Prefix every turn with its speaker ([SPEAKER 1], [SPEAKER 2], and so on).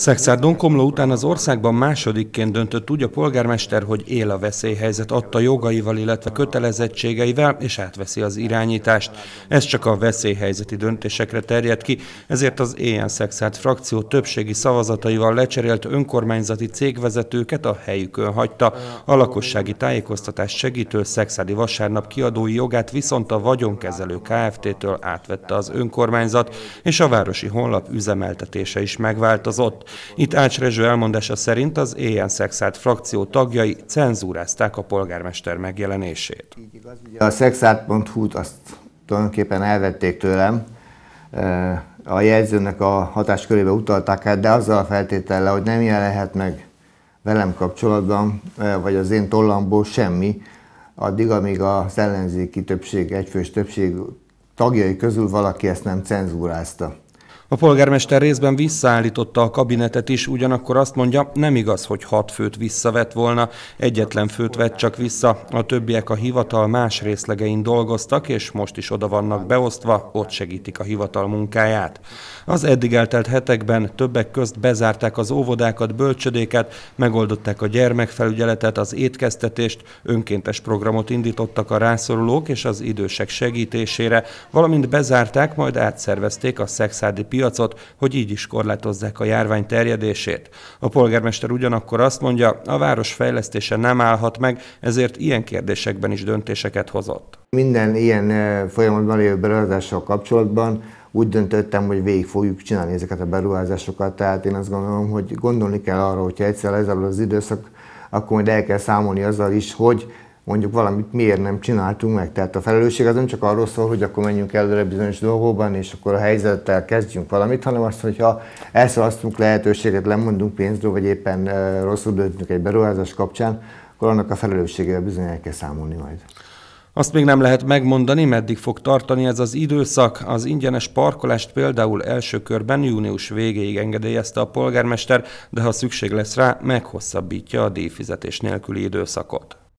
[SPEAKER 1] Szexár Donkomló után az országban másodikként döntött úgy a polgármester, hogy él a veszélyhelyzet adta jogaival, illetve kötelezettségeivel, és átveszi az irányítást. Ez csak a veszélyhelyzeti döntésekre terjed ki, ezért az éjjel Szexárd frakció többségi szavazataival lecserélt önkormányzati cégvezetőket a helyükön hagyta. A lakossági tájékoztatás segítő Szexádi Vasárnap kiadói jogát viszont a vagyonkezelő Kft-től átvette az önkormányzat, és a városi honlap üzemeltetése is megváltozott. Itt Ács Rezső elmondása szerint az éjjel szexált frakció tagjai cenzúrázták a polgármester megjelenését.
[SPEAKER 2] A szexált.hu-t azt tulajdonképpen elvették tőlem, a jegyzőnek a hatáskörébe utalták el, de azzal a feltétellel, hogy nem jelenhet meg velem kapcsolatban, vagy az én tollamból semmi, addig, amíg az ellenzéki többség, egyfős többség tagjai közül valaki ezt nem cenzúrázta.
[SPEAKER 1] A polgármester részben visszaállította a kabinetet is, ugyanakkor azt mondja, nem igaz, hogy hat főt visszavett volna, egyetlen főt vett csak vissza, a többiek a hivatal más részlegein dolgoztak, és most is oda vannak beosztva, ott segítik a hivatal munkáját. Az eddig eltelt hetekben többek közt bezárták az óvodákat, bölcsödéket, megoldották a gyermekfelügyeletet, az étkeztetést, önkéntes programot indítottak a rászorulók és az idősek segítésére, valamint bezárták, majd átszervezték a szexádi piacot, hogy így is korlátozzák a járvány terjedését. A polgármester ugyanakkor azt mondja, a város fejlesztése nem állhat meg, ezért ilyen kérdésekben is döntéseket hozott.
[SPEAKER 2] Minden ilyen eh, folyamatban lévő beruházással kapcsolatban úgy döntöttem, hogy végig fogjuk csinálni ezeket a beruházásokat. Tehát én azt gondolom, hogy gondolni kell arra, hogyha egyszer lezárul az időszak, akkor majd el kell számolni azzal is, hogy mondjuk valamit miért nem csináltunk meg. Tehát a felelősség az nem csak arról szól, hogy akkor menjünk előre bizonyos dolgokban, és akkor a helyzettel kezdjünk valamit, hanem azt, hogyha elszalasztunk lehetőséget, lemondunk pénzről, vagy éppen rosszul döntünk egy beruházás kapcsán, akkor annak a felelősségével bizony el kell számolni majd.
[SPEAKER 1] Azt még nem lehet megmondani, meddig fog tartani ez az időszak. Az ingyenes parkolást például első körben június végéig engedélyezte a polgármester, de ha szükség lesz rá, meghosszabbítja a díjfizetés nélküli időszakot.